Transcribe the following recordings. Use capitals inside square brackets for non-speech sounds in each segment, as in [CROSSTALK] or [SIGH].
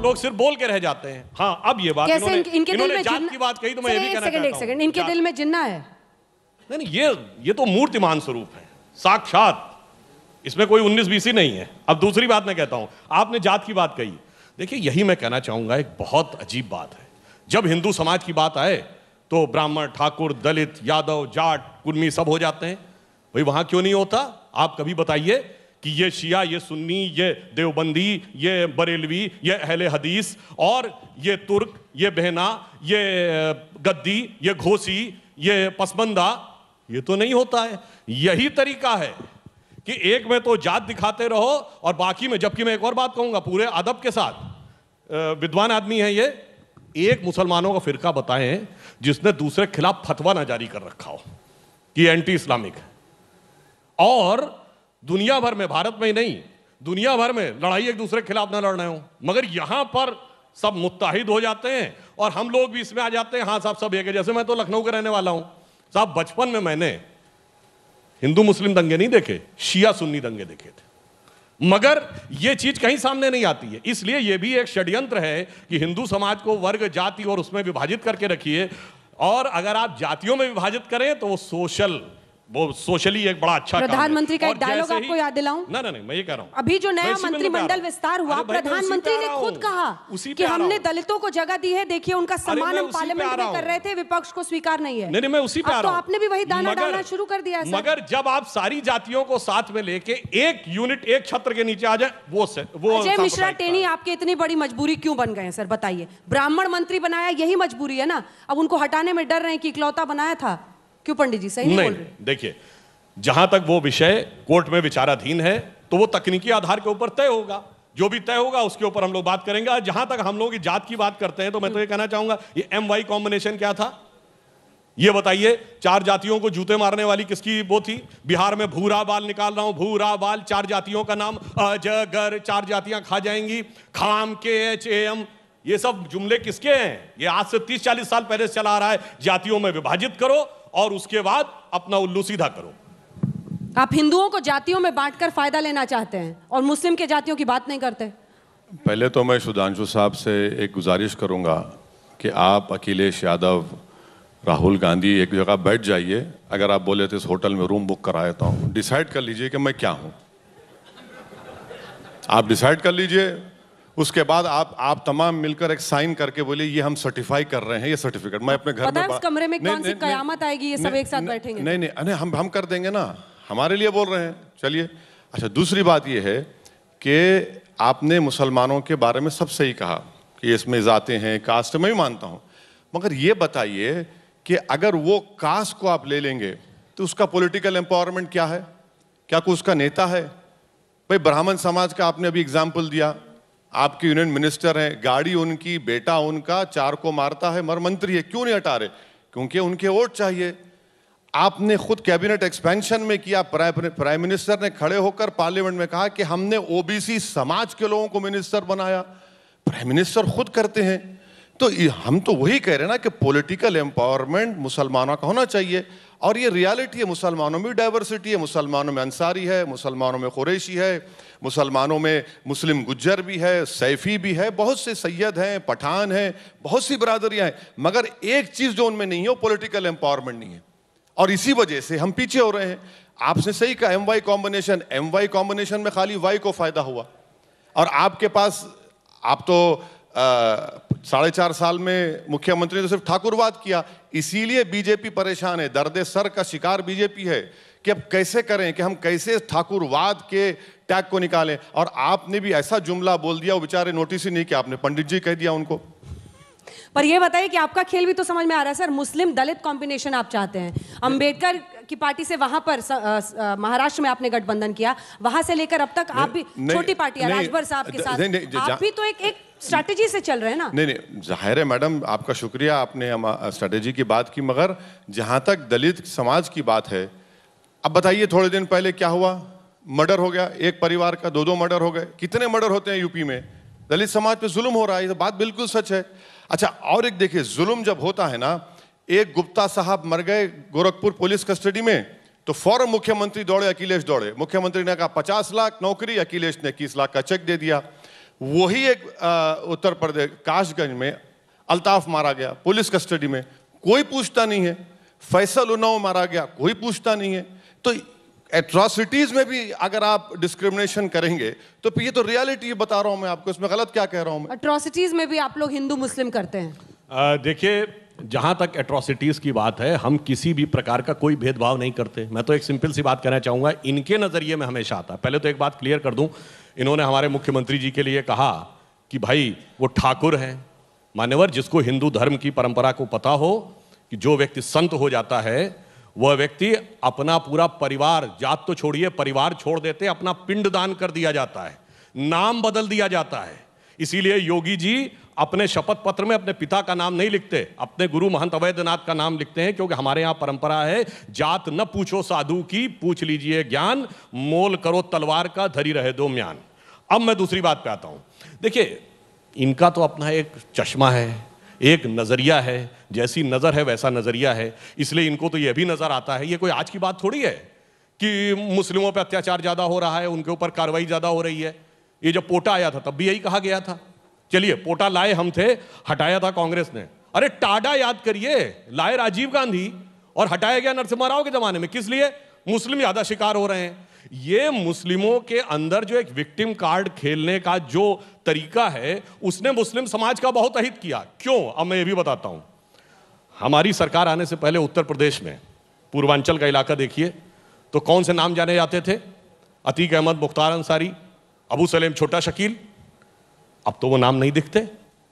लोग सिर्फ बोल के रह जाते हैं हाँ अब ये बात कैसे इन्होंने, इनके इन्होंने दिल में जात की बात कही तो मैं ये भी कहना चाहता सेकंड इनके दिल में जिन्ना है नहीं ये ये तो मूर्तिमान स्वरूप है साक्षात इसमें कोई उन्नीस बीसी नहीं है अब दूसरी बात मैं कहता हूं आपने जात की बात कही देखिए यही मैं कहना चाहूंगा एक बहुत अजीब बात है जब हिंदू समाज की बात आए तो ब्राह्मण ठाकुर दलित यादव जाट कुर्मी सब हो जाते हैं भाई वहां क्यों नहीं होता आप कभी बताइए कि ये शिया ये सुन्नी ये देवबंदी ये बरेलवी ये अहले हदीस और ये तुर्क ये बहना ये गद्दी ये घोसी ये पसमंदा ये तो नहीं होता है यही तरीका है कि एक में तो जात दिखाते रहो और बाकी में जबकि मैं एक और बात कहूंगा पूरे अदब के साथ विद्वान आदमी है ये एक मुसलमानों का फिरका बताएं जिसने दूसरे के खिलाफ फतवा ना जारी कर रखा हो कि एंटी इस्लामिक है और दुनिया भर में भारत में ही नहीं दुनिया भर में लड़ाई एक दूसरे के खिलाफ ना लड़ रहे हो मगर यहां पर सब मुताहिद हो जाते हैं और हम लोग भी इसमें आ जाते हैं हाँ साहब सब एक है जैसे मैं तो लखनऊ के रहने वाला हूं साहब बचपन में मैंने हिंदू मुस्लिम दंगे नहीं देखे शिया सुन्नी दंगे देखे थे मगर यह चीज कहीं सामने नहीं आती है इसलिए यह भी एक षड्यंत्र है कि हिंदू समाज को वर्ग जाति और उसमें विभाजित करके रखिए और अगर आप जातियों में विभाजित करें तो वो सोशल वो सोशली एक बड़ा अच्छा प्रधानमंत्री का एक डायलॉग आपको याद दिलाऊं ना ना नहीं मैं ये कह रहा हूँ अभी जो नया मंत्रिमंडल विस्तार हुआ प्रधानमंत्री ने खुद कहा उसी कि हमने दलितों को जगह दी है देखिए उनका सम्मान हम पार्लियामेंट में कर रहे थे विपक्ष को स्वीकार नहीं है नहीं नहीं मैं उसी पे तो आपने भी वही दाना डालना शुरू कर दिया मगर जब आप सारी जातियों को साथ में लेके एक यूनिट एक छत्र के नीचे आ जाए वो वो अजय मिश्रा टेनी आपकी इतनी बड़ी मजबूरी क्यों बन गए सर बताइए ब्राह्मण मंत्री बनाया यही मजबूरी है ना अब उनको हटाने में डर रहे हैं कि इकलौता बनाया था क्यों पंडित जी सही नहीं, नहीं देखिए जहां तक वो विषय कोर्ट में विचाराधीन है तो वो तकनीकी आधार के ऊपर तय होगा जो भी तय होगा उसके ऊपर हम लोग बात करेंगे जहां तक हम लोग जात की बात करते हैं तो मैं तो ये हम्म। कहना चाहूंगा ये एम वाई कॉम्बिनेशन क्या था ये बताइए चार जातियों को जूते मारने वाली किसकी वो थी बिहार में भूरा बाल निकाल रहा हूं भूरा बाल चार जातियों का नाम अजगर चार जातियां खा जाएंगी खाम के एच ए एम ये सब जुमले किसके हैं ये आज से तीस चालीस साल पहले से चला आ रहा है जातियों में विभाजित करो और उसके बाद अपना उल्लू सीधा करो आप हिंदुओं को जातियों में बांटकर फायदा लेना चाहते हैं और मुस्लिम के जातियों की बात नहीं करते पहले तो मैं सुधांशु साहब से एक गुजारिश करूंगा कि आप अखिलेश यादव राहुल गांधी एक जगह बैठ जाइए अगर आप बोले तो इस होटल में रूम बुक करा देता हूँ डिसाइड कर लीजिए कि मैं क्या हूँ आप डिसाइड कर लीजिए उसके बाद आप आप तमाम मिलकर एक साइन करके बोलिए ये हम सर्टिफाई कर रहे हैं ये सर्टिफिकेट मैं अपने घर में कमरे में कौन सी कयामत आएगी ये सब एक साथ बैठेंगे नहीं नहीं अरे हम हम कर देंगे ना हमारे लिए बोल रहे हैं चलिए अच्छा दूसरी बात ये है कि आपने मुसलमानों के बारे में सब सही कहा कि इसमें जाते हैं कास्ट मैं भी मानता हूँ मगर ये बताइए कि अगर वो कास्ट को आप ले लेंगे तो उसका पॉलिटिकल एम्पावरमेंट क्या है क्या कोई उसका नेता है भाई ब्राह्मण समाज का आपने अभी एग्जाम्पल दिया आपके यूनियन मिनिस्टर हैं गाड़ी उनकी बेटा उनका चार को मारता है मर मंत्री है क्यों नहीं हटा रहे क्योंकि उनके वोट चाहिए आपने खुद कैबिनेट एक्सपेंशन में किया प्राइम मिनिस्टर ने खड़े होकर पार्लियामेंट में कहा कि हमने ओबीसी समाज के लोगों को मिनिस्टर बनाया प्राइम मिनिस्टर खुद करते हैं तो हम तो वही कह रहे हैं ना कि पॉलिटिकल एम्पावरमेंट मुसलमानों का होना चाहिए और ये रियलिटी है मुसलमानों में डाइवर्सिटी है मुसलमानों में अंसारी है मुसलमानों में कुरेशी है मुसलमानों में मुस्लिम गुज्जर भी है सैफ़ी भी है बहुत से सैयद हैं पठान हैं बहुत सी बरादरियां हैं मगर एक चीज़ जो उनमें नहीं है वो पोलिटिकल एम्पावरमेंट नहीं है और इसी वजह से हम पीछे हो रहे हैं आपने सही कहा M Y combination M Y combination में खाली वाई को फ़ायदा हुआ और आपके पास आप तो साढ़े चार साल में मुख्यमंत्री ने तो सिर्फ ठाकुरवाद किया इसीलिए बीजेपी परेशान है दर्द सर का शिकार बीजेपी है कि अब कैसे करें कि हम कैसे ठाकुरवाद के टैग को निकालें और आपने भी ऐसा जुमला बोल दिया वो बेचारे नोटिस ही नहीं किया आपने पंडित जी कह दिया उनको पर ये बताइए कि आपका खेल भी तो समझ में आ रहा है सर मुस्लिम दलित कॉम्बिनेशन आप चाहते हैं अंबेडकर की पार्टी से वहां पर महाराष्ट्र में आपने गठबंधन किया वहां से लेकर अब तक आप भी छोटी पार्टी राजभर साहब के साथ नहीं, नहीं, आप भी तो एक एक स्ट्रैटेजी से चल रहे हैं ना नहीं नहीं जाहिर है मैडम आपका शुक्रिया आपने स्ट्रैटेजी की बात की मगर जहां तक दलित समाज की बात है अब बताइए थोड़े दिन पहले क्या हुआ मर्डर हो गया एक परिवार का दो दो मर्डर हो गए कितने मर्डर होते हैं यूपी में दलित समाज पे जुल्म हो रहा है ये तो बात बिल्कुल सच है अच्छा और एक देखिए जुल्म जब होता है ना एक गुप्ता साहब मर गए गोरखपुर पुलिस कस्टडी में तो फौरन मुख्यमंत्री दौड़े अखिलेश दौड़े मुख्यमंत्री ने कहा पचास लाख नौकरी अखिलेश ने इक्कीस लाख का चेक दे दिया वही एक उत्तर प्रदेश काशगंज में अल्ताफ मारा गया पुलिस कस्टडी में कोई पूछता नहीं है फैसल उन्नाव मारा गया कोई पूछता नहीं है तो एट्रॉसिटीज में भी अगर आप डिस्क्रिमिनेशन करेंगे तो ये तो रियलिटी बता रहा हूं मैं आपको इसमें गलत क्या कह रहा हूं एट्रॉसिटीज में भी आप लोग हिंदू मुस्लिम करते हैं देखिए जहां तक एट्रॉसिटीज़ की बात है हम किसी भी प्रकार का कोई भेदभाव नहीं करते मैं तो एक सिंपल सी बात कहना चाहूंगा इनके नज़रिए में हमेशा आता पहले तो एक बात क्लियर कर दूं इन्होंने हमारे मुख्यमंत्री जी के लिए कहा कि भाई वो ठाकुर हैं मान्यवर जिसको हिंदू धर्म की परंपरा को पता हो कि जो व्यक्ति संत हो जाता है वह व्यक्ति अपना पूरा परिवार जात तो छोड़िए परिवार छोड़ देते अपना पिंड दान कर दिया जाता है नाम बदल दिया जाता है इसीलिए योगी जी अपने शपथ पत्र में अपने पिता का नाम नहीं लिखते अपने गुरु महंत अवैधनाथ का नाम लिखते हैं क्योंकि हमारे यहाँ परंपरा है जात न पूछो साधु की पूछ लीजिए ज्ञान मोल करो तलवार का धरी रहे दो म्यान अब मैं दूसरी बात पे आता हूँ देखिए इनका तो अपना एक चश्मा है एक नज़रिया है जैसी नज़र है वैसा नज़रिया है इसलिए इनको तो यह भी नज़र आता है ये कोई आज की बात थोड़ी है कि मुस्लिमों पर अत्याचार ज़्यादा हो रहा है उनके ऊपर कार्रवाई ज़्यादा हो रही है ये जब पोटा आया था तब भी यही कहा गया था चलिए पोटा लाए हम थे हटाया था कांग्रेस ने अरे टाडा याद करिए लाए राजीव गांधी और हटाया गया नरसिम्हा राव के ज़माने में किस लिए मुस्लिम ज़्यादा शिकार हो रहे हैं ये मुस्लिमों के अंदर जो एक विक्टिम कार्ड खेलने का जो तरीका है उसने मुस्लिम समाज का बहुत अहित किया क्यों अब मैं ये भी बताता हूं हमारी सरकार आने से पहले उत्तर प्रदेश में पूर्वांचल का इलाका देखिए तो कौन से नाम जाने जाते थे अतीक अहमद मुख्तार अंसारी अबू सलेम छोटा शकील अब तो वो नाम नहीं दिखते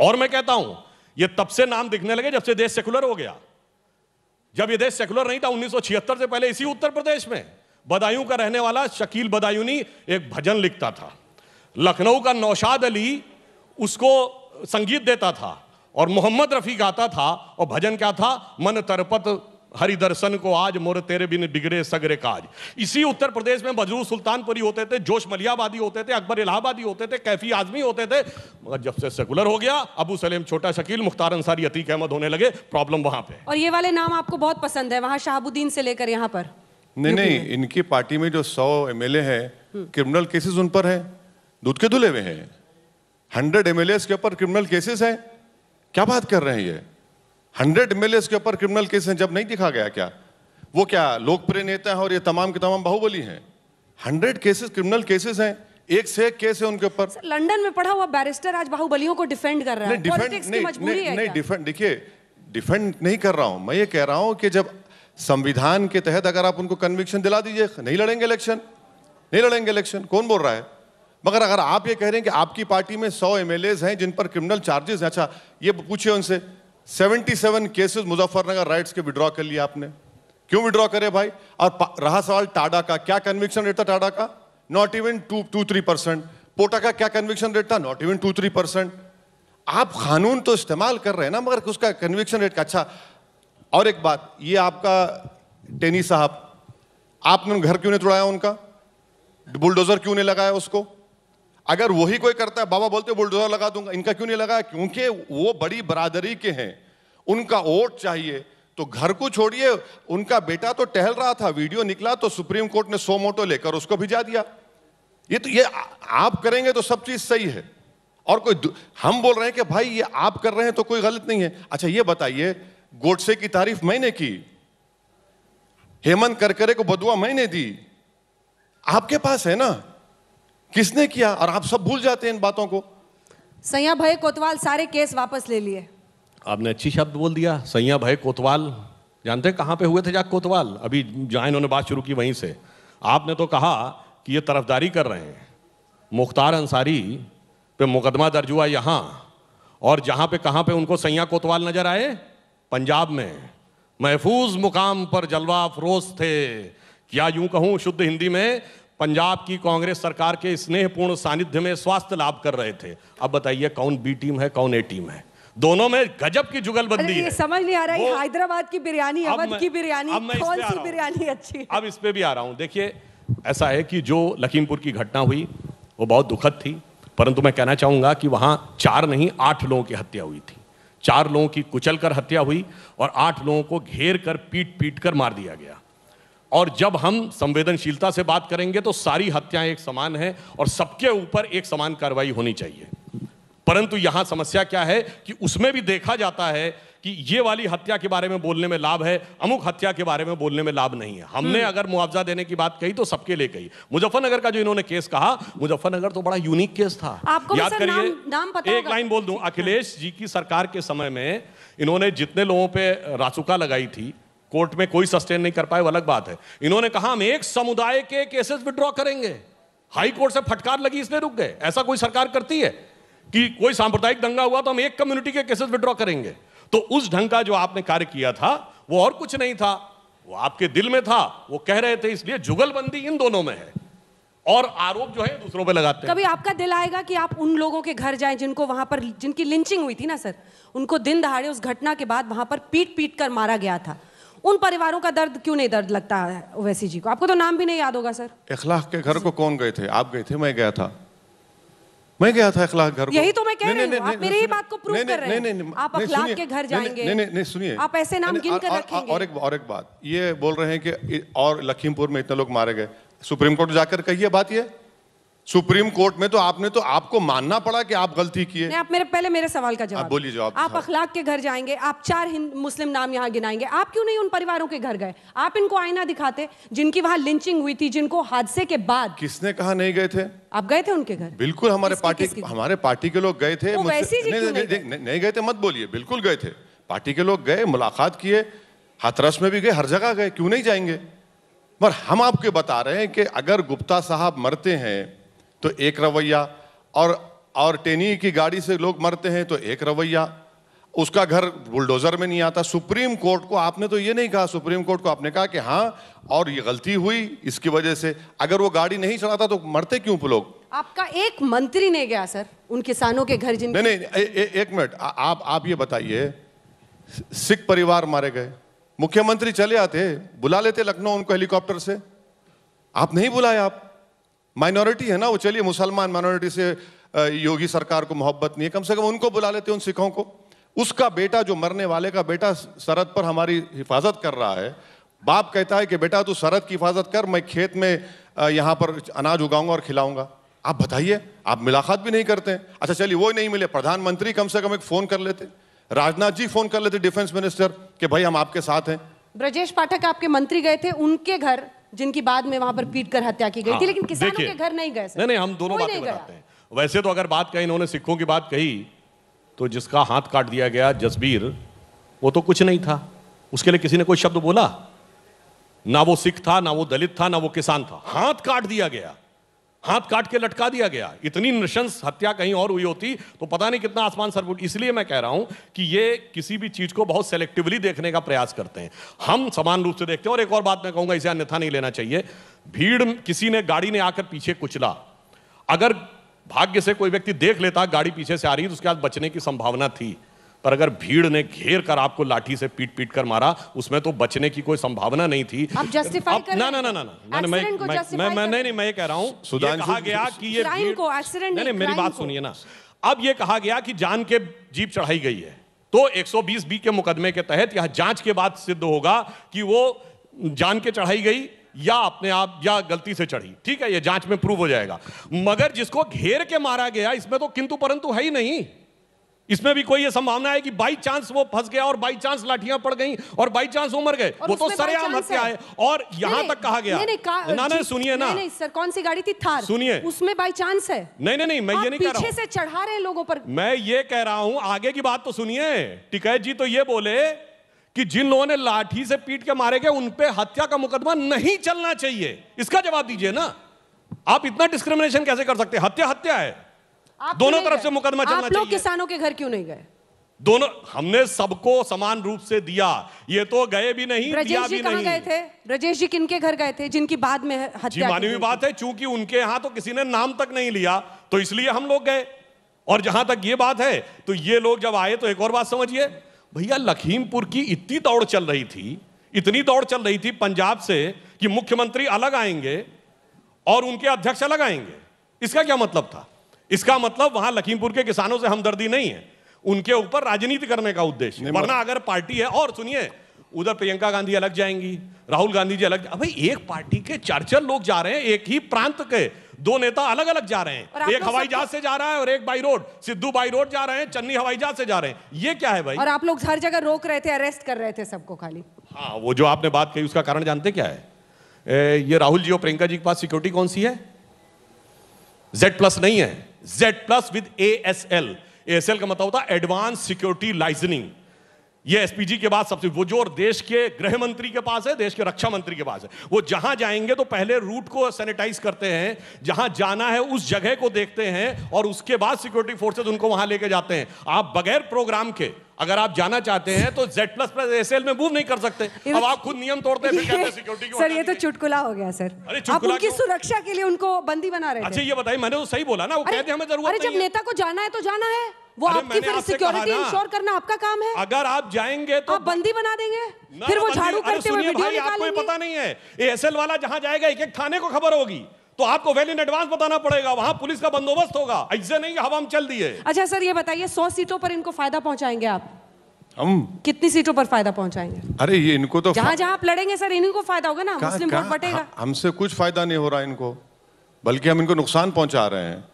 और मैं कहता हूं ये तब से नाम दिखने लगे जब से देश सेकुलर हो गया जब ये देश सेकुलर नहीं था 1976 से पहले इसी उत्तर प्रदेश में बदायूं का रहने वाला शकील बदायूनी एक भजन लिखता था लखनऊ का नौशाद अली उसको संगीत देता था और मोहम्मद रफ़ी गाता था और भजन क्या था मन तरपत हरिदर्शन को आज मोर तेरे बिन बिगड़े सगरे काज इसी उत्तर प्रदेश में बजरू सुल्तानपुरी होते थे जोश मलियाबादी होते थे अकबर इलाहाबादी होते थे कैफी आजमी होते थे मगर जब से सेकुलर हो गया अबू सलेम छोटा शकील मुख्तार अंसारी अतीक अहमद होने लगे प्रॉब्लम वहां पे और ये वाले नाम आपको बहुत पसंद है वहां शाहबुद्दीन से लेकर यहाँ पर नहीं नहीं इनकी पार्टी में जो सौ एम एल है क्रिमिनल केसेस उन पर है दूध के धुले हुए हैं हंड्रेड एम के ऊपर क्रिमिनल केसेस हैं क्या बात कर रहे हैं ये हंड्रेड एम के ऊपर क्रिमिनल केस हैं जब नहीं दिखा गया क्या वो क्या लोकप्रिय नेता है और ये तमाम के तमाम बाहुबली हैं हंड्रेड केसेस क्रिमिनल केसेस हैं एक से एक केस है उनके ऊपर लंदन में पढ़ा हुआ बैरिस्टर आज बाहुबलियों को डिफेंड कर रहा है नहीं डिफेंड नहीं, नहीं डिफेंड देखिए डिफेंड नहीं कर रहा हूं मैं ये कह रहा हूं कि जब संविधान के तहत अगर आप उनको कन्विक्शन दिला दीजिए नहीं लड़ेंगे इलेक्शन नहीं लड़ेंगे इलेक्शन कौन बोल रहा है मगर अगर आप ये कह रहे हैं कि आपकी पार्टी में सौ एम हैं जिन पर क्रिमिनल चार्जेस हैं अच्छा ये पूछिए उनसे 77 केसेस मुजफ्फरनगर राइट्स के विड्रॉ कर लिए आपने क्यों विड्रॉ करे भाई और रहा सवाल टाडा का क्या कन्विक्शन रेट था टाडा का not even two two three percent POTA का क्या कन्विक्शन रेट था not even two three percent आप कानून तो इस्तेमाल कर रहे हैं ना मगर उसका कन्विक्शन रेट का अच्छा और एक बात ये आपका टेनी साहब आपने घर क्यों नहीं तोड़ाया उनका बुलडोजर क्यों नहीं लगाया उसको अगर वही कोई करता है बाबा बोलते बुलडोजर लगा दूंगा इनका क्यों नहीं लगाया क्योंकि वो बड़ी बरादरी के हैं उनका वोट चाहिए तो घर को छोड़िए उनका बेटा तो टहल रहा था वीडियो निकला तो सुप्रीम कोर्ट ने सो मोटो लेकर उसको भिजा दिया ये तो ये आप करेंगे तो सब चीज सही है और कोई हम बोल रहे हैं कि भाई ये आप कर रहे हैं तो कोई गलत नहीं है अच्छा ये बताइए गोडसे की तारीफ मैंने की हेमंत करकरे को बदुआ मैंने दी आपके पास है ना किसने किया और आप सब भूल जाते हैं इन बातों को सैया भाई कोतवाल सारे केस वापस ले लिए आपने अच्छी शब्द बोल दिया सैया भाई कोतवाल जानते हैं कहां पे हुए थे जाग कोतवाल अभी जहां इन्होंने बात शुरू की वहीं से आपने तो कहा कि ये तरफदारी कर रहे हैं मुख्तार अंसारी पे मुकदमा दर्ज हुआ यहां और जहां पे कहां पे उनको सैया कोतवाल नजर आए पंजाब में महफूज मुकाम पर जलवा अफरोज थे क्या यूं कहूं शुद्ध हिंदी में पंजाब की कांग्रेस सरकार के स्नेहपूर्ण सानिध्य में स्वास्थ्य लाभ कर रहे थे अब बताइए कौन बी टीम है कौन ए टीम है दोनों में गजब की जुगलबंदी है समझ नहीं आ रहा है हैदराबाद की बिरयानी अवध की बिरयानी कौन सी बिरयानी अच्छी अब इस पे भी आ रहा हूँ देखिए ऐसा है कि जो लखीमपुर की घटना हुई वो बहुत दुखद थी परंतु मैं कहना चाहूँगा कि वहाँ चार नहीं आठ लोगों की हत्या हुई थी चार लोगों की कुचल कर हत्या हुई और आठ लोगों को घेर कर पीट पीट कर मार दिया गया और जब हम संवेदनशीलता से बात करेंगे तो सारी हत्याएं एक समान हैं और सबके ऊपर एक समान कार्रवाई होनी चाहिए परंतु यहां समस्या क्या है कि उसमें भी देखा जाता है कि ये वाली हत्या के बारे में बोलने में लाभ है अमुक हत्या के बारे में बोलने में लाभ नहीं है हमने हम्म। अगर मुआवजा देने की बात कही तो सबके लिए कही मुजफ्फरनगर का जो इन्होंने केस कहा मुजफ्फरनगर तो बड़ा यूनिक केस था आपको याद करिए एक लाइन बोल दू अखिलेश जी की सरकार के समय में इन्होंने जितने लोगों पर रासुका लगाई थी कोर्ट में कोई सस्टेन नहीं कर पाए वो अलग बात है इन्होंने कहा हम एक समुदाय के केसेस विड्रॉ करेंगे हाई कोर्ट से फटकार लगी इसलिए रुक गए ऐसा कोई सरकार करती है कि कोई सांप्रदायिक दंगा हुआ तो हम एक कम्युनिटी के केसेस विड्रॉ करेंगे तो उस ढंग का जो आपने कार्य किया था वो और कुछ नहीं था वो आपके दिल में था वो कह रहे थे इसलिए जुगलबंदी इन दोनों में है और आरोप जो है दूसरों पे लगाते हैं कभी आपका दिल आएगा कि आप उन लोगों के घर जाएं जिनको वहां पर जिनकी लिंचिंग हुई थी ना सर उनको दिन दहाड़े उस घटना के बाद वहां पर पीट पीट कर मारा गया था उन परिवारों का दर्द क्यों नहीं दर्द लगता है ओवैसी जी को आपको तो नाम भी नहीं याद होगा सर इखलाक के घर को कौन गए थे आप गए थे मैं गया था मैं गया था अखलाक घर यही तो मैं कह रही हूँ आप मेरी ही बात को प्रूव कर रहे हैं आप अखलाक के घर जाएंगे नहीं नहीं सुनिए आप ऐसे नाम गिन कर रखेंगे और एक और एक बात ये बोल रहे हैं कि और लखीमपुर में इतने लोग मारे गए सुप्रीम कोर्ट जाकर कहिए बात ये सुप्रीम कोर्ट में तो आपने तो आपको मानना पड़ा कि आप गलती किए आप मेरे पहले मेरे सवाल का जवाब बोलिए जवाब आप हाँ। अखलाक के घर जाएंगे आप चार मुस्लिम नाम यहाँ गिनाएंगे आप क्यों नहीं उन परिवारों के घर गए आप इनको आईना दिखाते जिनकी वहाँ लिंचिंग हुई थी जिनको हादसे के बाद किसने कहा नहीं गए थे आप गए थे उनके घर बिल्कुल हमारे पार्टी हमारे पार्टी के लोग गए थे नहीं गए थे मत बोलिए बिल्कुल गए थे पार्टी के लोग गए मुलाकात किए हाथरस में भी गए हर जगह गए क्यों नहीं जाएंगे पर हम आपके बता रहे हैं कि अगर गुप्ता साहब मरते हैं तो एक रवैया और और टेनी की गाड़ी से लोग मरते हैं तो एक रवैया उसका घर बुलडोजर में नहीं आता सुप्रीम कोर्ट को आपने तो ये नहीं कहा सुप्रीम कोर्ट को आपने कहा कि हाँ और ये गलती हुई इसकी वजह से अगर वो गाड़ी नहीं चलाता तो मरते क्यों लोग आपका एक मंत्री नहीं गया सर उन किसानों के घर जिन नहीं नहीं ए, ए, एक मिनट आप आप ये बताइए सिख परिवार मारे गए मुख्यमंत्री चले आते बुला लेते लखनऊ उनको हेलीकॉप्टर से आप नहीं बुलाए आप माइनॉरिटी है ना वो चलिए मुसलमान माइनॉरिटी से योगी सरकार को मोहब्बत नहीं है कम से कम उनको बुला लेते उन सिखों को उसका बेटा जो मरने वाले का बेटा सरहद पर हमारी हिफाजत कर रहा है बाप कहता है कि बेटा तू सरहद की हिफाजत कर मैं खेत में यहाँ पर अनाज उगाऊंगा और खिलाऊंगा आप बताइए आप मुलाकात भी नहीं करते हैं अच्छा चलिए वो नहीं मिले प्रधानमंत्री कम से कम एक फ़ोन कर लेते राजनाथ जी फ़ोन कर लेते डिफेंस मिनिस्टर कि भाई हम आपके साथ हैं ब्रजेश पाठक आपके मंत्री गए थे उनके घर जिनकी बाद में वहां पर पीट कर हत्या की गई हाँ, थी लेकिन किसानों के घर नहीं गए नहीं नहीं हम दोनों बातें बताते हैं वैसे तो अगर बात कही इन्होंने सिखों की बात कही तो जिसका हाथ काट दिया गया जसबीर वो तो कुछ नहीं था उसके लिए किसी ने कोई शब्द बोला ना वो सिख था ना वो दलित था ना वो किसान था हाथ काट दिया गया हाथ काट के लटका दिया गया इतनी नृशंस हत्या कहीं और हुई होती तो पता नहीं कितना आसमान सर इसलिए मैं कह रहा हूं कि ये किसी भी चीज को बहुत सेलेक्टिवली देखने का प्रयास करते हैं हम समान रूप से देखते हैं और एक और बात मैं कहूंगा इसे अन्यथा नहीं लेना चाहिए भीड़ किसी ने गाड़ी ने आकर पीछे कुचला अगर भाग्य से कोई व्यक्ति देख लेता गाड़ी पीछे से आ रही तो उसके बाद बचने की संभावना थी पर अगर भीड़ ने घेर कर आपको लाठी से पीट पीट कर मारा उसमें तो बचने की कोई संभावना नहीं थी ना ना ना ना मैं नहीं मैं ये कह रहा हूँ कहा गया कि ये नहीं मेरी बात सुनिए ना अब ये कहा गया कि जान के जीप चढ़ाई गई है तो 120 बी के मुकदमे के तहत यह जांच के बाद सिद्ध होगा कि वो जान के चढ़ाई गई या अपने आप या गलती से चढ़ी ठीक है यह जांच में प्रूव हो जाएगा मगर जिसको घेर के मारा गया इसमें तो किंतु परंतु है ही नहीं इसमें भी कोई ये संभावना है कि बाई चांस वो फंस गया और बाई चांस लाठियां पड़ गई और बाई चांस उमर गए वो तो सरेआम हत्या है और यहाँ तक कहा गया ना ना सुनिए ना नहीं सर कौन सी गाड़ी थी थार सुनिए उसमें बाई चांस है नहीं नहीं नहीं मैं ये नहीं कह रहा पीछे से चढ़ा रहे लोगों पर मैं ये कह रहा हूँ आगे की बात तो सुनिए टिकैत जी तो ये बोले कि जिन लोगों ने लाठी से पीट के मारे गए उन पे हत्या का मुकदमा नहीं चलना चाहिए इसका जवाब दीजिए ना आप इतना डिस्क्रिमिनेशन कैसे कर सकते हत्या हत्या है दोनों तरफ से मुकदमा चलना चाहिए किसानों के घर क्यों नहीं गए दोनों हमने सबको समान रूप से दिया ये तो गए भी नहीं दिया भी नहीं गए थे ब्रजेश जी किनके घर गए थे जिनकी बाद में हत्या हुई बात है चूंकि उनके यहां तो किसी ने नाम तक नहीं लिया तो इसलिए हम लोग गए और जहां तक ये बात है तो ये लोग जब आए तो एक और बात समझिए भैया लखीमपुर की इतनी दौड़ चल रही थी इतनी दौड़ चल रही थी पंजाब से कि मुख्यमंत्री अलग आएंगे और उनके अध्यक्ष अलग आएंगे इसका क्या मतलब था इसका मतलब वहां लखीमपुर के किसानों से हमदर्दी नहीं है उनके ऊपर राजनीति करने का उद्देश्य वरना अगर पार्टी है और सुनिए उधर प्रियंका गांधी अलग जाएंगी राहुल गांधी जी अलग भाई एक पार्टी के चार चार लोग जा रहे हैं एक ही प्रांत के दो नेता अलग अलग जा रहे हैं एक हवाई जहाज से जा रहा है और एक by road Sidhu by road जा रहे हैं चन्नी हवाई जहाज से जा रहे हैं ये क्या है भाई और आप लोग हर जगह रोक रहे थे अरेस्ट कर रहे थे सबको खाली हाँ वो जो आपने बात कही उसका कारण जानते क्या है ये राहुल जी और प्रियंका जी के पास सिक्योरिटी कौन सी है जेड प्लस नहीं है Z plus with A S L A S L का मतलब होता है एडवांस सिक्योरिटी लाइजनिंग ये एसपीजी के बाद सबसे वो जो देश के गृह मंत्री के पास है देश के रक्षा मंत्री के पास है वो जहां जाएंगे तो पहले रूट को सैनिटाइज करते हैं जहां जाना है उस जगह को देखते हैं और उसके बाद सिक्योरिटी फोर्सेज उनको वहां लेके जाते हैं आप बगैर प्रोग्राम के अगर आप जाना चाहते हैं तो जेड प्लस प्लस एस में मूव नहीं कर सकते अब तो- आप खुद नियम तोड़ते हैं फिर सिक्योरिटी [LAUGHS] सर ये तो चुटकुला हो गया सर अरे आप उनकी सुरक्षा के लिए उनको बंदी बना रहे अच्छा ये बताइए मैंने तो सही बोला ना वो कहते हमें जरूरत अरे जब नेता को जाना है तो जाना है वो आपकी फिर सिक्योरिटी इंश्योर करना आपका काम है अगर आप जाएंगे तो आप बंदी बना देंगे फिर वो झाड़ू करते हुए वीडियो निकालेंगे पता नहीं है एएसएल वाला जहां जाएगा एक एक थाने को खबर होगी तो आपको वेल इन एडवांस बताना पड़ेगा वहां पुलिस का बंदोबस्त होगा ऐसे नहीं हवा हम चल दिए अच्छा सर ये बताइए सौ सीटों पर इनको फायदा पहुंचाएंगे आप हम कितनी सीटों पर फायदा पहुंचाएंगे अरे ये इनको तो जहां जहां आप लड़ेंगे सर इन्हीं को फायदा होगा ना मुस्लिम वोट बटेगा हमसे कुछ फायदा नहीं हो रहा इनको बल्कि हम इनको नुकसान पहुंचा रहे हैं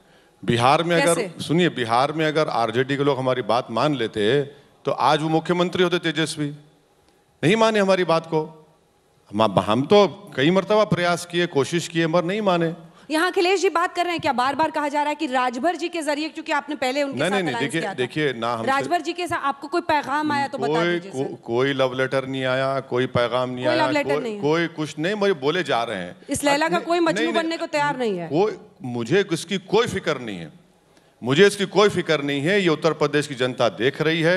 बिहार में अगर सुनिए बिहार में अगर आरजेडी के लोग हमारी बात मान लेते तो आज वो मुख्यमंत्री होते तेजस्वी नहीं माने हमारी बात को हम हम तो कई मरतबा प्रयास किए कोशिश किए मगर नहीं माने यहाँ अखिलेश जी बात कर रहे हैं क्या बार बार कहा जा रहा है कि राजभर जी के जरिए क्योंकि आपने पहले उनके नहीं, नहीं, देखिए देखे, ना हम राजभर जी के साथ आपको कोई पैगाम आया तो बता दीजिए कोई लव लेटर नहीं आया कोई पैगाम नहीं आया कोई कुछ नहीं मुझे बोले जा रहे हैं इस लैला का कोई मजबूत बनने को तैयार नहीं है मुझे इसकी कोई फिक्र नहीं है मुझे इसकी कोई फिक्र नहीं है ये उत्तर प्रदेश की जनता देख रही है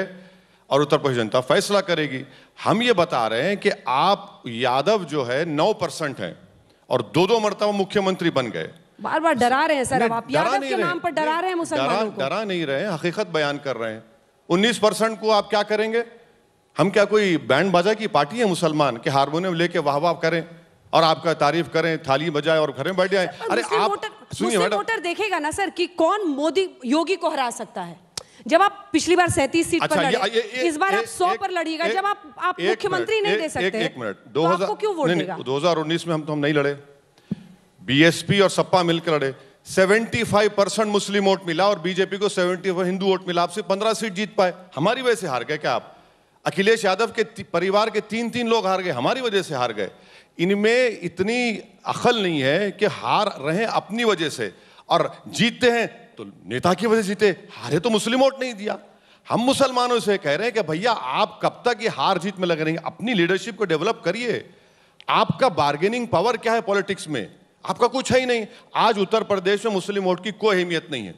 और उत्तर प्रदेश जनता फैसला करेगी हम ये बता रहे हैं कि आप यादव जो है नौ परसेंट हैं और दो दो मरतबा मुख्यमंत्री बन गए बार बार डरा रहे हैं सर आप यादव के नाम पर डरा रहे हैं मुसलमानों को डरा नहीं रहे हकीकत बयान कर रहे हैं 19 परसेंट को आप क्या करेंगे हम क्या कोई बैंड बाजा की पार्टी है मुसलमान के हारमोनियम लेके वाह वाह करें और आपका तारीफ करें थाली बजाए और घरे बैठ जाए अरे आप वोटर देखेगा ना सर कि कौन मोदी योगी को हरा सकता है जब आप पिछली बार सैतीस सीट अच्छा, पर लड़े ये, ये, इस बार ए, आप सौ पर लड़िएगा जब आप आप मुख्यमंत्री नहीं दे सकते एक मिनट तो दो हजार क्यों वोट दो हजार उन्नीस में हम तो हम नहीं लड़े बीएसपी और सपा मिलकर लड़े 75 परसेंट मुस्लिम वोट मिला और बीजेपी को 70 हिंदू वोट मिला आपसे 15 सीट जीत पाए हमारी वजह से हार गए क्या आप अखिलेश यादव के परिवार के तीन तीन लोग हार गए हमारी वजह से हार गए इनमें इतनी अखल नहीं है कि हार रहे अपनी वजह से और जीतते हैं तो नेता की वजह जीते हारे तो मुस्लिम वोट नहीं दिया हम मुसलमानों से कह रहे हैं कि भैया आप कब तक ये हार जीत में लग रहे हैं अपनी लीडरशिप को डेवलप करिए आपका बार्गेनिंग पावर क्या है पॉलिटिक्स में आपका कुछ है ही नहीं आज उत्तर प्रदेश में मुस्लिम वोट की कोई अहमियत नहीं है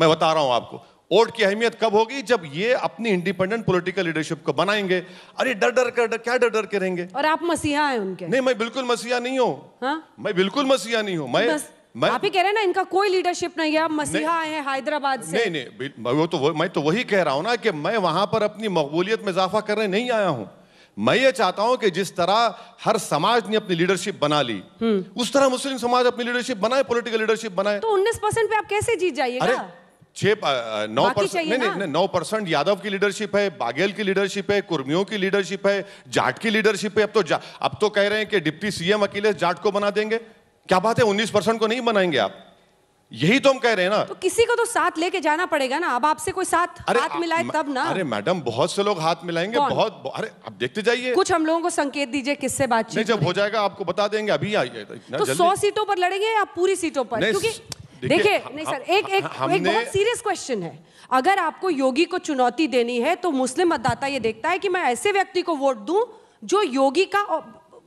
मैं बता रहा हूं आपको वोट की अहमियत कब होगी जब ये अपनी इंडिपेंडेंट पॉलिटिकल लीडरशिप को बनाएंगे अरे डर डर कर डर, क्या डर डर के रहेंगे और आप मसीहा हैं उनके नहीं मैं बिल्कुल मसीहा नहीं हूँ हाँ? मैं बिल्कुल मसीहा नहीं हूँ मैं मैं आप ही कह रहे हैं ना इनका कोई लीडरशिप नहीं है आप मसीहा आए हैं हैदराबाद से नहीं नहीं वो तो वो, मैं तो वही कह रहा हूं ना कि मैं वहां पर अपनी मकबूलियत में इजाफा करने नहीं आया हूं मैं ये चाहता हूं कि जिस तरह हर समाज ने अपनी लीडरशिप बना ली हम्म। उस तरह मुस्लिम समाज अपनी लीडरशिप बनाए पॉलिटिकल लीडरशिप बनाए तो उन्नीस परसेंट पे आप कैसे जीत जाइए छह नौ परसेंट नहीं नहीं नौ परसेंट यादव की लीडरशिप है बाघेल की लीडरशिप है कुर्मियों की लीडरशिप है जाट की लीडरशिप है अब तो अब तो कह रहे हैं कि डिप्टी सीएम अखिलेश जाट को बना देंगे क्या बात है उन्नीस परसेंट को नहीं बनाएंगे आप यही तो हम कह रहे हैं ना तो किसी को तो साथ लेके जाना पड़ेगा ना अब आपसे कोई साथ हाथ मिलाए तब ना अरे मैडम बहुत से लोग हाथ मिलाएंगे बहुत अरे आप देखते जाइए कुछ हम लोगों को संकेत दीजिए किससे बातचीत जब हो जाएगा आपको बता देंगे अभी आइए तो सौ सीटों पर लड़ेंगे या पूरी सीटों पर क्योंकि देखिए नहीं सर एक एक एक बहुत सीरियस क्वेश्चन है अगर आपको योगी को चुनौती देनी है तो मुस्लिम मतदाता ये देखता है कि मैं ऐसे व्यक्ति को वोट दूं जो योगी का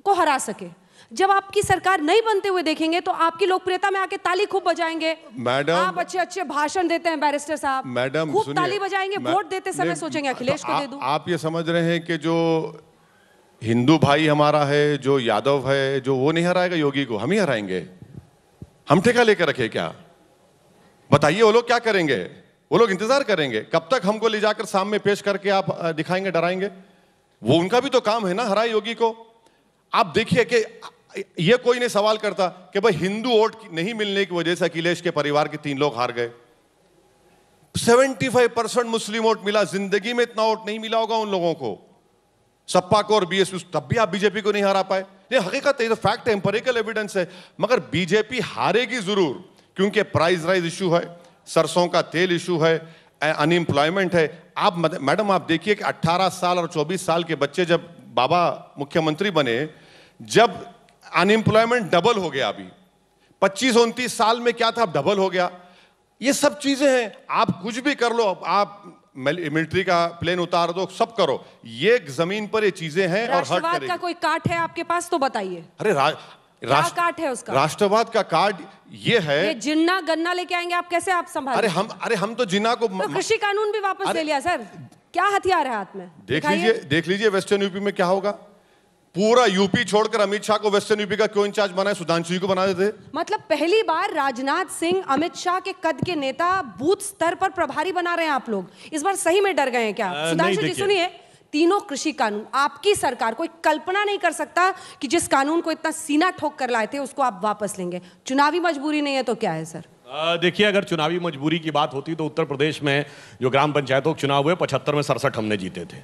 को हरा सके जब आपकी सरकार नहीं बनते हुए देखेंगे तो आपकी लोकप्रियता में आके ताली खूब बजाएंगे मैडम आप अच्छे अच्छे भाषण देते हैं बैरिस्टर साहब मैडम खूब ताली बजाएंगे वोट देते समय सोचेंगे तो अखिलेश को दे दू आप ये समझ रहे हैं कि जो हिंदू भाई हमारा है जो यादव है जो वो नहीं हराएगा योगी को हम ही हराएंगे हम ठेका लेकर रखे क्या बताइए वो लोग क्या करेंगे वो लोग इंतजार करेंगे कब तक हमको ले जाकर सामने पेश करके आप दिखाएंगे डराएंगे वो उनका भी तो काम है ना हराए योगी को आप देखिए कि ये कोई नहीं सवाल करता कि भाई हिंदू वोट नहीं मिलने की वजह से अखिलेश के परिवार के तीन लोग हार गए 75 परसेंट मुस्लिम वोट मिला जिंदगी में इतना वोट नहीं मिला होगा उन लोगों को सपा को और बीएसपी तब भी आप बीजेपी को नहीं हरा पाए ये हकीकत तो है फैक्ट है एम्पेरिकल एविडेंस है मगर बीजेपी हारेगी जरूर क्योंकि प्राइज राइज इशू है सरसों का तेल इशू है अनएम्प्लॉयमेंट है आप मैडम आप देखिए कि 18 साल और 24 साल के बच्चे जब बाबा मुख्यमंत्री बने जब अनएम्प्लॉयमेंट डबल हो गया अभी पच्चीस उनतीस साल में क्या था अब डबल हो गया ये सब चीजें हैं आप कुछ भी कर लो आप मिलिट्री का प्लेन उतार दो सब करो ये जमीन पर ये चीजें हैं और हर का कोई काट है आपके पास तो बताइए अरे रा, राष्ट्र काट है उसका राष्ट्रवाद का कार्ड ये है ये जिन्ना गन्ना लेके आएंगे आप कैसे आप संभाल अरे हम अरे हम तो जिन्ना को तो कृषि कानून भी वापस ले लिया सर क्या हथियार है हाथ में देख लीजिए देख लीजिए वेस्टर्न यूपी में क्या होगा पूरा यूपी छोड़कर अमित शाह को वेस्टर्न यूपी का क्यों इंचार्ज बनाया सुधांशु को बना देते मतलब पहली बार राजनाथ सिंह अमित शाह के कद के नेता बूथ स्तर पर प्रभारी बना रहे हैं आप लोग इस बार सही में डर गए हैं क्या सुधांशु जी सुनिए तीनों कृषि कानून आपकी सरकार कोई कल्पना नहीं कर सकता कि जिस कानून को इतना सीना ठोक कर लाए थे उसको आप वापस लेंगे चुनावी मजबूरी नहीं है तो क्या है सर देखिए अगर चुनावी मजबूरी की बात होती तो उत्तर प्रदेश में जो ग्राम पंचायतों के चुनाव हुए पचहत्तर में सड़सठ हमने जीते थे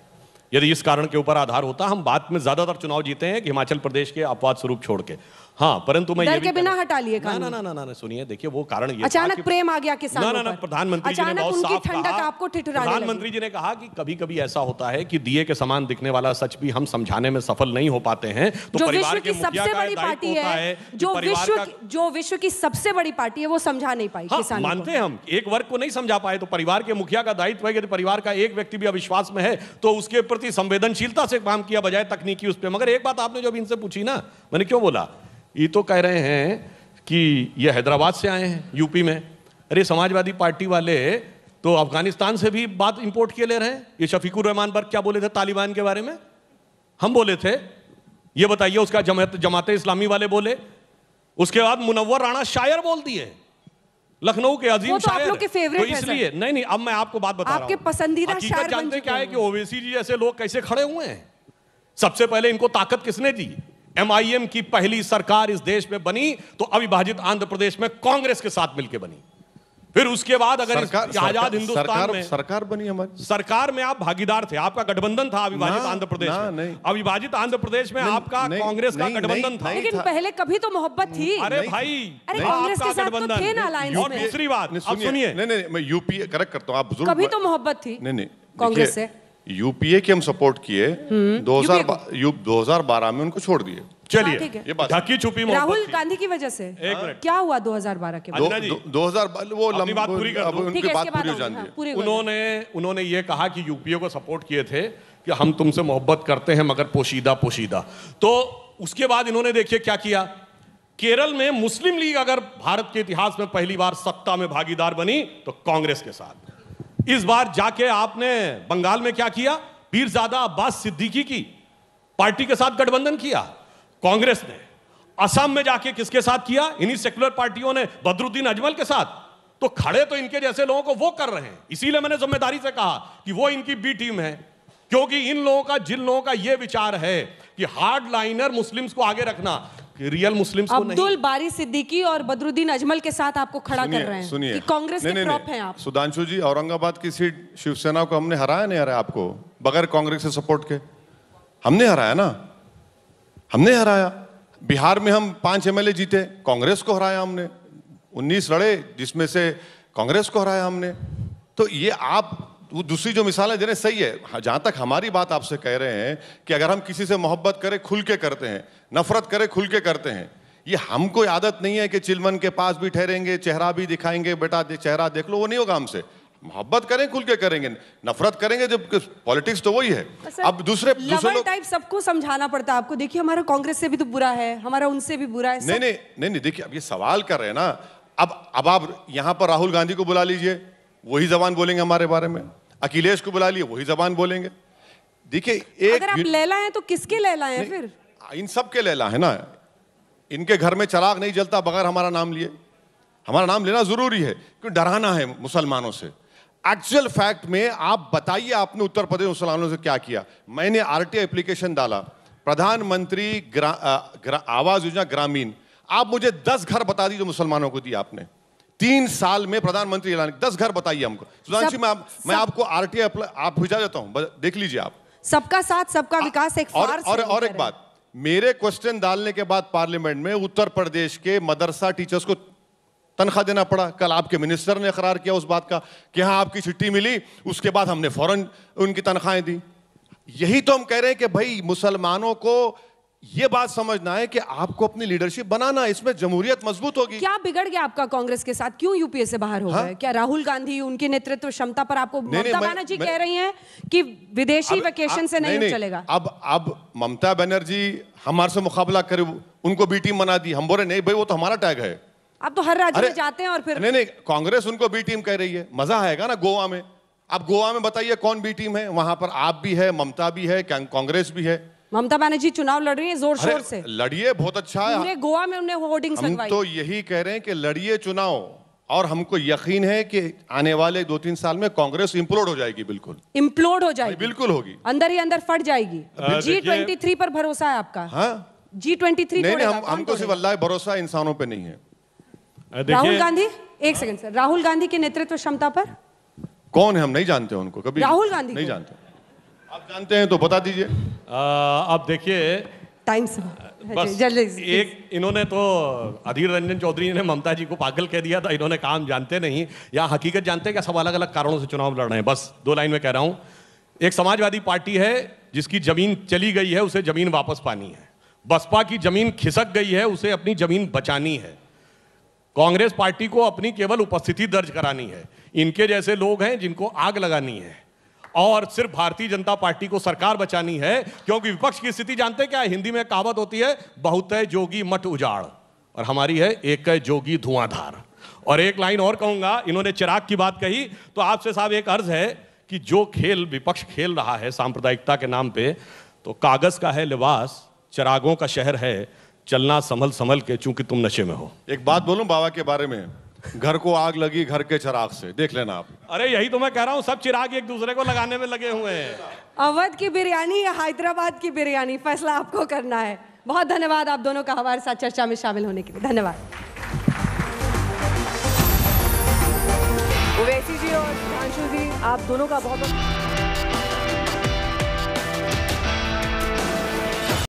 यदि इस कारण के ऊपर आधार होता हम बाद में ज़्यादातर चुनाव जीते हैं कि हिमाचल प्रदेश के अपवाद स्वरूप छोड़ के हाँ परंतु मैं डर के बिना हटा लिए ना ना ना ना ना सुनिए देखिए वो कारण ये अचानक प्रेम आ गया किसान ना ना ना प्रधानमंत्री जी ने बहुत साफ ठंडक आपको प्रधानमंत्री जी ने कहा कि कभी कभी ऐसा होता है कि दिए के समान दिखने वाला सच भी हम समझाने में सफल नहीं हो पाते हैं तो विश्व की सबसे बड़ी पार्टी है जो विश्व जो विश्व की सबसे बड़ी पार्टी है वो समझा नहीं पाई हाँ, किसान मानते हम एक वर्ग को नहीं समझा पाए तो परिवार के मुखिया का दायित्व है यदि परिवार का एक व्यक्ति भी अविश्वास में है तो उसके प्रति संवेदनशीलता से काम किया बजाय तकनीकी उस पर मगर एक बात आपने जो इनसे पूछी ना मैंने क्यों बोला ये तो कह रहे हैं कि ये हैदराबाद से आए हैं यूपी में अरे समाजवादी पार्टी वाले तो अफगानिस्तान से भी बात इंपोर्ट किए ले रहे हैं ये शफीकुर रहमान पर क्या बोले थे तालिबान के बारे में हम बोले थे ये बताइए उसका जमात जमात इस्लामी वाले बोले उसके बाद मुनव्वर राणा शायर बोल दिए लखनऊ के अजीम तो शायर के तो इसलिए नहीं नहीं अब मैं आपको बात बता आपके पसंदीदा शायर जानते क्या है कि ओवैसी जी जैसे लोग कैसे खड़े हुए हैं सबसे पहले इनको ताकत किसने दी एमआईएम की पहली सरकार इस देश में बनी तो अविभाजित आंध्र प्रदेश में कांग्रेस के साथ मिलकर बनी फिर उसके बाद अगर आजाद हिंदुस्तान सरकार, में सरकार बनी हमारी सरकार में आप भागीदार थे आपका गठबंधन था अविभाजित आंध्र प्रदेश में अविभाजित आंध्र प्रदेश में आपका कांग्रेस का गठबंधन था लेकिन पहले कभी तो मोहब्बत थी अरे भाई आपका तो गठबंधन और दूसरी बात सुनिए नहीं नहीं मैं यूपीए करेक्ट करता हूँ आप कभी तो मोहब्बत थी नहीं नहीं कांग्रेस से यूपीए के हम सपोर्ट किए हम्म। दो हजार हजार बारह में उनको छोड़ दिए चलिए हाँ, ये बात ढकी छुपी राहुल गांधी की वजह से क्या हुआ 2012 के बाद दो हजार वो लंबी बात पूरी कर दो उनकी बात पूरी जान हाँ, उन्होंने उन्होंने ये कहा कि यूपीए को सपोर्ट किए थे कि हम तुमसे मोहब्बत करते हैं मगर पोशीदा पोशीदा तो उसके बाद इन्होंने देखिए क्या किया केरल में मुस्लिम लीग अगर भारत के इतिहास में पहली बार सत्ता में भागीदार बनी तो कांग्रेस के साथ इस बार जाके आपने बंगाल में क्या किया पीरजादा अब्बास सिद्दीकी की पार्टी के साथ गठबंधन किया कांग्रेस ने असम में जाके किसके साथ किया इन्हीं सेक्युलर पार्टियों ने बदरुद्दीन अजमल के साथ तो खड़े तो इनके जैसे लोगों को वो कर रहे हैं इसीलिए मैंने जिम्मेदारी से कहा कि वो इनकी बी टीम है क्योंकि इन लोगों का जिन लोगों का ये विचार है कि हार्ड लाइनर मुस्लिम्स को आगे रखना रियल मुस्लिम अब्दुल बारी सिद्दीकी और बदरुद्दीन अजमल के साथ आपको खड़ा कर रहे हैं सुनिए कांग्रेस के प्रॉप हैं आप सुधांशु जी औरंगाबाद की सीट शिवसेना को हमने हराया नहीं हराया आपको बगैर कांग्रेस से सपोर्ट के हमने हराया ना हमने हराया बिहार में हम पांच एमएलए जीते कांग्रेस को हराया हमने उन्नीस लड़े जिसमें से कांग्रेस को हराया हमने तो ये आप वो दूसरी जो मिसालें दे रहे हैं सही है हाँ, जहां तक हमारी बात आपसे कह रहे हैं कि अगर हम किसी से मोहब्बत करें खुल के करते हैं नफरत करें खुल के करते हैं ये हमको आदत नहीं है कि चिलमन के पास भी ठहरेंगे चेहरा भी दिखाएंगे बेटा दे, चेहरा देख लो वो नहीं होगा हमसे मोहब्बत करें खुल के करेंगे नफरत करेंगे जब पॉलिटिक्स तो वही है अच्छा, अब दूसरे दूसरे टाइप सबको समझाना पड़ता है आपको देखिए हमारा कांग्रेस से भी तो बुरा है हमारा उनसे भी बुरा है नहीं नहीं नहीं नहीं देखिए अब ये सवाल कर रहे हैं ना अब अब आप यहाँ पर राहुल गांधी को बुला लीजिए वही जबान बोलेंगे हमारे बारे में अखिलेश को बुला लिए वही जबान बोलेंगे देखिए एक अगर आप लैला हैं तो किसके लैला हैं फिर इन सब के लैला है ना इनके घर में चराग नहीं जलता बगैर हमारा नाम लिए हमारा नाम लेना जरूरी है क्यों डराना है मुसलमानों से एक्चुअल फैक्ट में आप बताइए आपने उत्तर प्रदेश मुसलमानों से क्या किया मैंने आर एप्लीकेशन डाला प्रधानमंत्री ग्रा, ग्रा, योजना ग्रामीण आप मुझे दस घर बता दीजिए मुसलमानों को दिया आपने तीन साल में प्रधानमंत्री ऐलान दस घर बताइए हमको सुधांशु मैं आप, मैं आपको आर टी आप भेजा देता हूँ देख लीजिए आप सबका साथ सबका विकास एक और और, और, और एक बात मेरे क्वेश्चन डालने के बाद पार्लियामेंट में उत्तर प्रदेश के मदरसा टीचर्स को तनख्वाह देना पड़ा कल आपके मिनिस्टर ने करार किया उस बात का कि हाँ आपकी छुट्टी मिली उसके बाद हमने फौरन उनकी तनख्वाहें दी यही तो हम कह रहे हैं कि भाई मुसलमानों को ये बात समझना है कि आपको अपनी लीडरशिप बनाना इसमें जमहूरियत मजबूत होगी क्या बिगड़ गया आपका कांग्रेस के साथ क्यों यूपीए से बाहर हो हाँ। गए क्या राहुल गांधी उनकी नेतृत्व क्षमता पर आपको ममता बनर्जी कह रही हैं कि विदेशी वेकेशन से नहीं, नहीं, नहीं चलेगा अब अब ममता बनर्जी हमारे से मुकाबला करे उनको बी टीम बना दी हम बोले नहीं भाई वो तो हमारा टैग है आप तो हर राज्य में जाते हैं और फिर नहीं नहीं कांग्रेस उनको बी टीम कह रही है मजा आएगा ना गोवा में अब गोवा में बताइए कौन बी टीम है वहां पर आप भी है ममता भी है कांग्रेस भी है ममता बनर्जी चुनाव लड़ रही है जोर शोर से लड़िए बहुत अच्छा है पूरे गोवा में उन्हें होर्डिंग हम तो यही कह रहे हैं कि लड़िए चुनाव और हमको यकीन है कि आने वाले दो तीन साल में कांग्रेस इम्प्लोड हो जाएगी बिल्कुल इम्प्लोड हो हाँ, जाएगी बिल्कुल होगी अंदर ही अंदर फट जाएगी जी ट्वेंटी थ्री पर भरोसा है आपका जी ट्वेंटी थ्री नहीं, हम, हमको सिर्फ अल्लाह भरोसा इंसानों पर नहीं है राहुल गांधी एक सेकंड सर राहुल गांधी के नेतृत्व क्षमता पर कौन है हम नहीं जानते उनको कभी राहुल गांधी नहीं जानते आप जानते हैं तो बता दीजिए आप देखिए टाइम बस एक इन्होंने तो अधीर रंजन चौधरी ने ममता जी को पागल कह दिया था इन्होंने काम जानते नहीं या हकीकत जानते हैं क्या सब अलग अलग कारणों से चुनाव लड़ रहे हैं बस दो लाइन में कह रहा हूं एक समाजवादी पार्टी है जिसकी जमीन चली गई है उसे जमीन वापस पानी है बसपा की जमीन खिसक गई है उसे अपनी जमीन बचानी है कांग्रेस पार्टी को अपनी केवल उपस्थिति दर्ज करानी है इनके जैसे लोग हैं जिनको आग लगानी है और सिर्फ भारतीय जनता पार्टी को सरकार बचानी है क्योंकि विपक्ष की स्थिति जानते क्या हिंदी में कहावत होती है बहुत जोगी मठ उजाड़ और हमारी है एक जोगी धुआंधार और एक लाइन और कहूंगा इन्होंने चिराग की बात कही तो आपसे साहब एक अर्ज है कि जो खेल विपक्ष खेल रहा है सांप्रदायिकता के नाम पे तो कागज का है लिबास चिरागों का शहर है चलना संभल संभल के चूंकि तुम नशे में हो एक बात बोलूं बाबा के बारे में घर को आग लगी घर के चिराग से देख लेना आप अरे यही तो मैं कह रहा हूँ सब चिराग एक दूसरे को लगाने में लगे हुए हैं अवध की बिरयानी या हैदराबाद की बिरयानी फैसला आपको करना है बहुत धन्यवाद आप दोनों का हमारे साथ चर्चा में शामिल होने के लिए धन्यवाद जी और जी आप दोनों का बहुत बहुत